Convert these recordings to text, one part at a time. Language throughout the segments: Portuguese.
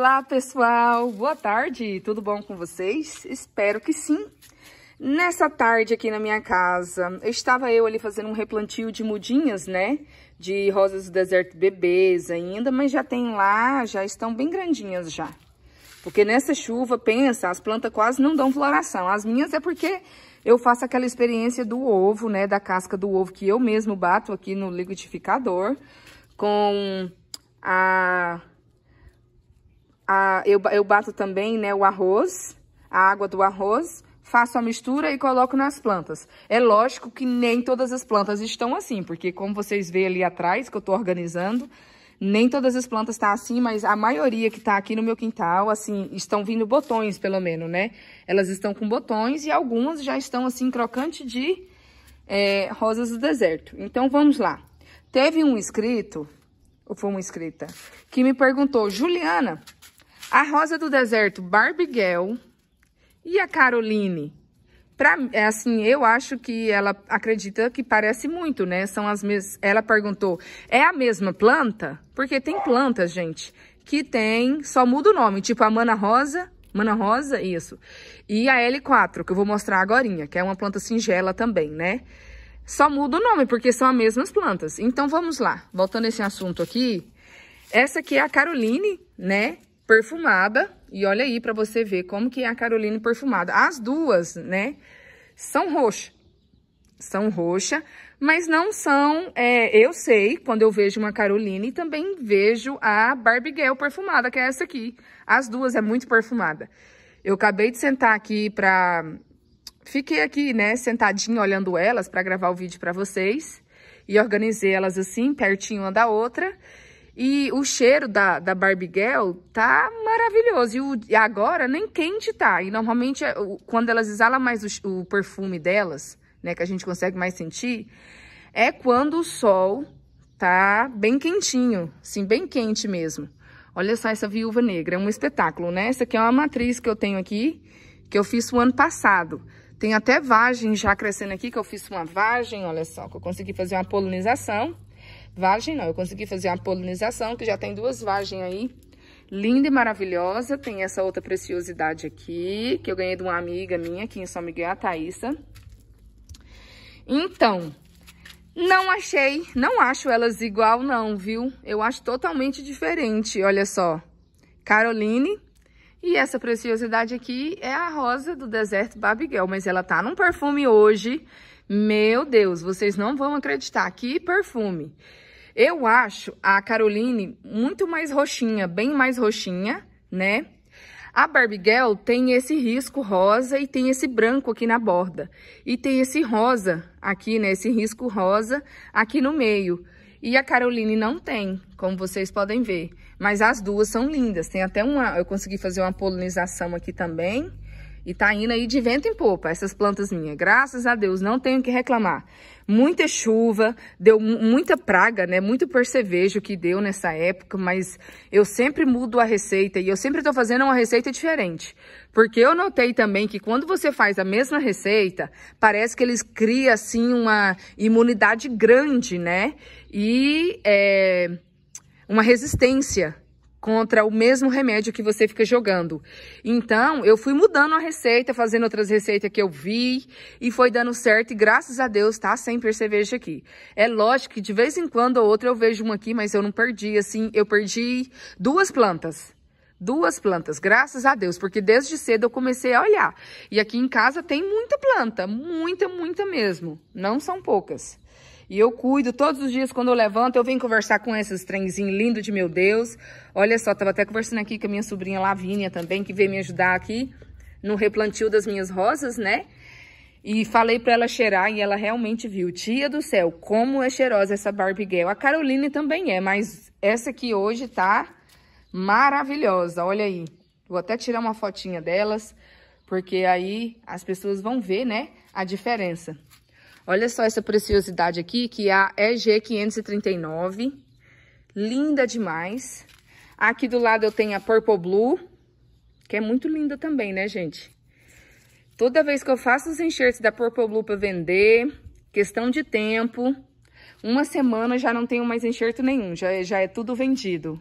Olá, pessoal! Boa tarde! Tudo bom com vocês? Espero que sim! Nessa tarde aqui na minha casa, estava eu ali fazendo um replantio de mudinhas, né? De rosas do deserto bebês ainda, mas já tem lá, já estão bem grandinhas já. Porque nessa chuva, pensa, as plantas quase não dão floração. As minhas é porque eu faço aquela experiência do ovo, né? Da casca do ovo que eu mesmo bato aqui no liquidificador com a a, eu, eu bato também né, o arroz, a água do arroz, faço a mistura e coloco nas plantas. É lógico que nem todas as plantas estão assim, porque como vocês veem ali atrás, que eu estou organizando, nem todas as plantas estão tá assim, mas a maioria que está aqui no meu quintal, assim, estão vindo botões, pelo menos, né? Elas estão com botões e algumas já estão, assim, crocante de é, rosas do deserto. Então, vamos lá. Teve um inscrito, ou foi uma inscrita, que me perguntou, Juliana, a Rosa do Deserto, Barbiguel. E a Caroline? Pra, é assim, eu acho que ela acredita que parece muito, né? São as mes... Ela perguntou, é a mesma planta? Porque tem planta, gente, que tem, só muda o nome. Tipo a Mana Rosa, Mana Rosa, isso. E a L4, que eu vou mostrar agorinha, que é uma planta singela também, né? Só muda o nome, porque são as mesmas plantas. Então, vamos lá. Voltando a esse assunto aqui, essa aqui é a Caroline, né? perfumada. E olha aí para você ver como que é a Caroline perfumada. As duas, né, são roxa. São roxa, mas não são... É, eu sei, quando eu vejo uma Caroline, também vejo a Barbie Girl perfumada, que é essa aqui. As duas é muito perfumada. Eu acabei de sentar aqui pra... Fiquei aqui, né, sentadinha olhando elas para gravar o vídeo para vocês. E organizei elas assim, pertinho uma da outra. E o cheiro da, da Barbiguel tá maravilhoso. E, o, e, agora nem quente tá. E normalmente, quando elas exalam mais o, o perfume delas, né, que a gente consegue mais sentir, é quando o sol tá bem quentinho, sim, bem quente mesmo. Olha só essa viúva negra, é um espetáculo, né? Essa aqui é uma matriz que eu tenho aqui, que eu fiz o ano passado. Tem até vagem já crescendo aqui, que eu fiz uma vagem, olha só, que eu consegui fazer uma polinização. Vagem não, eu consegui fazer uma polinização, que já tem duas vagens aí. Linda e maravilhosa. Tem essa outra preciosidade aqui, que eu ganhei de uma amiga minha aqui em São Miguel, a Thaísa. Então, não achei, não acho elas igual não, viu? Eu acho totalmente diferente, olha só. Caroline, e essa preciosidade aqui é a rosa do deserto Babiguel, mas ela tá num perfume hoje meu Deus, vocês não vão acreditar. Que perfume! Eu acho a Caroline muito mais roxinha, bem mais roxinha, né? A Barbie Girl tem esse risco rosa e tem esse branco aqui na borda. E tem esse rosa aqui, né? Esse risco rosa aqui no meio. E a Caroline não tem, como vocês podem ver. Mas as duas são lindas. Tem até uma... Eu consegui fazer uma polinização aqui também. E tá indo aí de vento em popa essas plantas minhas. Graças a Deus, não tenho que reclamar. Muita chuva, deu muita praga, né? Muito percevejo que deu nessa época, mas eu sempre mudo a receita e eu sempre tô fazendo uma receita diferente. Porque eu notei também que quando você faz a mesma receita, parece que eles criam, assim, uma imunidade grande, né? E é, uma resistência contra o mesmo remédio que você fica jogando. Então, eu fui mudando a receita, fazendo outras receitas que eu vi e foi dando certo e graças a Deus tá sem percevejo aqui. É lógico que de vez em quando ou outra eu vejo uma aqui, mas eu não perdi assim, eu perdi duas plantas. Duas plantas, graças a Deus, porque desde cedo eu comecei a olhar. E aqui em casa tem muita planta, muita, muita mesmo, não são poucas. E eu cuido todos os dias quando eu levanto, eu venho conversar com esses trenzinhos lindos de meu Deus. Olha só, tava até conversando aqui com a minha sobrinha Lavínia também, que veio me ajudar aqui no replantio das minhas rosas, né? E falei para ela cheirar e ela realmente viu. Tia do céu, como é cheirosa essa Barbie Girl. A Caroline também é, mas essa aqui hoje tá maravilhosa. Olha aí. Vou até tirar uma fotinha delas, porque aí as pessoas vão ver, né, a diferença. Olha só essa preciosidade aqui, que é a EG539. Linda demais. Aqui do lado eu tenho a Purple Blue, que é muito linda também, né, gente? Toda vez que eu faço os enxertos da Purple Blue para vender, questão de tempo, uma semana já não tenho mais enxerto nenhum, já, já é tudo vendido.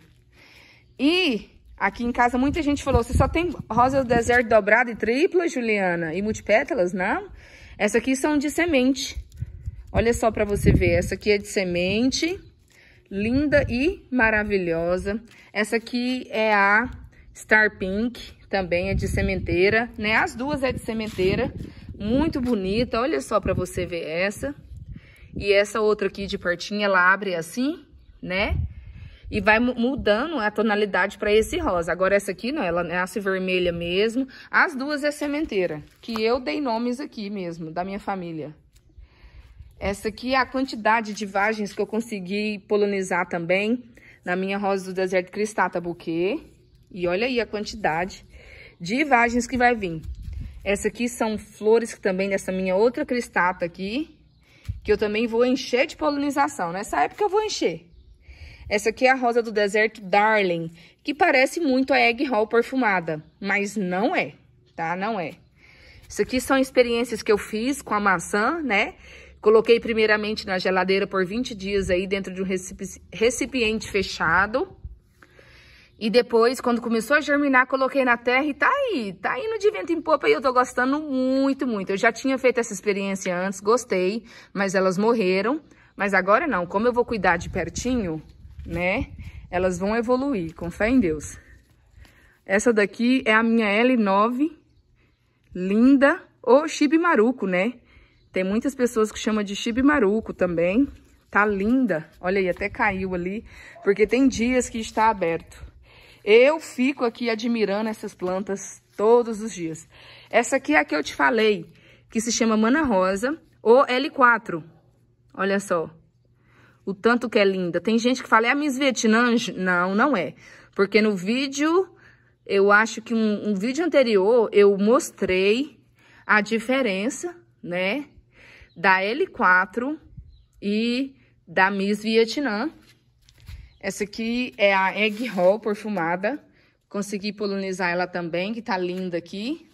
E aqui em casa muita gente falou, você só tem rosa do deserto dobrada e tripla, Juliana, e multipétalas? Não. Não. Essa aqui são de semente. Olha só para você ver, essa aqui é de semente, linda e maravilhosa. Essa aqui é a Star Pink, também é de sementeira, né? As duas é de sementeira, muito bonita. Olha só para você ver essa. E essa outra aqui de pertinho, ela abre assim, né? e vai mudando a tonalidade para esse rosa. Agora essa aqui não, né, ela nasce vermelha mesmo. As duas é sementeira, que eu dei nomes aqui mesmo, da minha família. Essa aqui é a quantidade de vagens que eu consegui polinizar também na minha rosa do deserto cristata buquê. E olha aí a quantidade de vagens que vai vir. Essa aqui são flores que também dessa minha outra cristata aqui, que eu também vou encher de polinização. Nessa época eu vou encher. Essa aqui é a rosa do deserto Darling, que parece muito a Egg Hall perfumada, mas não é, tá? Não é. Isso aqui são experiências que eu fiz com a maçã, né? Coloquei primeiramente na geladeira por 20 dias aí dentro de um recipiente fechado. E depois, quando começou a germinar, coloquei na terra e tá aí. Tá indo de vento em popa e eu tô gostando muito, muito. Eu já tinha feito essa experiência antes, gostei, mas elas morreram. Mas agora não, como eu vou cuidar de pertinho, né? Elas vão evoluir, com fé em Deus. Essa daqui é a minha L9, linda, ou chibi maruco, né? Tem muitas pessoas que chamam de chibi maruco também. Tá linda. Olha aí, até caiu ali, porque tem dias que está aberto. Eu fico aqui admirando essas plantas todos os dias. Essa aqui é a que eu te falei, que se chama Mana Rosa ou L4. Olha só o tanto que é linda. Tem gente que fala, é a Miss Vietnã? Não, não é. Porque no vídeo, eu acho que um, um vídeo anterior, eu mostrei a diferença, né, da L4 e da Miss Vietnã. Essa aqui é a Egg Hall perfumada. Consegui polonizar ela também, que tá linda aqui.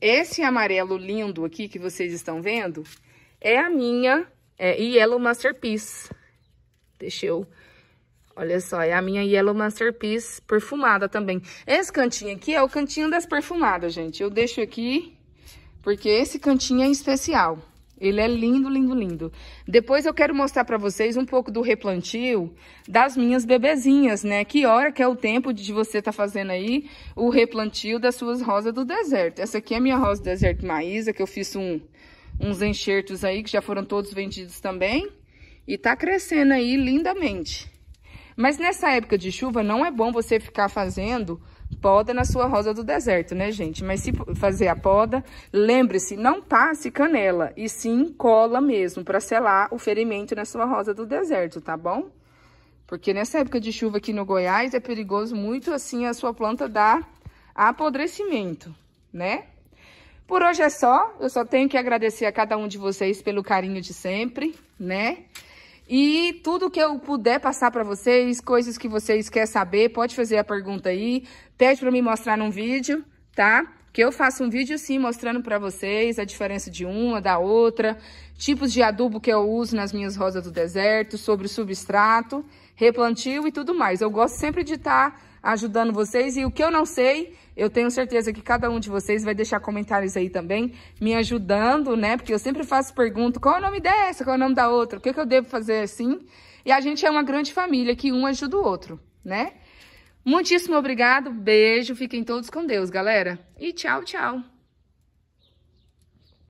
Esse amarelo lindo aqui que vocês estão vendo é a minha é Yellow Masterpiece. Deixa eu... Olha só, é a minha Yellow Masterpiece perfumada também. Esse cantinho aqui é o cantinho das perfumadas, gente. Eu deixo aqui porque esse cantinho é especial. Ele é lindo, lindo, lindo. Depois eu quero mostrar para vocês um pouco do replantio das minhas bebezinhas, né? Que hora que é o tempo de você tá fazendo aí o replantio das suas rosas do deserto. Essa aqui é a minha rosa do deserto Maísa, que eu fiz um, uns enxertos aí que já foram todos vendidos também. E tá crescendo aí lindamente. Mas nessa época de chuva não é bom você ficar fazendo poda na sua rosa do deserto, né, gente? Mas se fazer a poda, lembre-se, não passe canela, e sim cola mesmo, para selar o ferimento na sua rosa do deserto, tá bom? Porque nessa época de chuva aqui no Goiás é perigoso muito, assim, a sua planta dar apodrecimento, né? Por hoje é só. Eu só tenho que agradecer a cada um de vocês pelo carinho de sempre, né? E tudo que eu puder passar para vocês, coisas que vocês querem saber, pode fazer a pergunta aí. Pede para me mostrar num vídeo, tá? Que eu faço um vídeo sim mostrando para vocês a diferença de uma, da outra, tipos de adubo que eu uso nas minhas rosas do deserto, sobre o substrato, replantio e tudo mais. Eu gosto sempre de estar tá ajudando vocês. E o que eu não sei, eu tenho certeza que cada um de vocês vai deixar comentários aí também, me ajudando, né? Porque eu sempre faço pergunta, qual é o nome dessa, qual é o nome da outra, o que, que eu devo fazer assim? E a gente é uma grande família, que um ajuda o outro, né? Muitíssimo obrigado, beijo, fiquem todos com Deus, galera. E tchau, tchau.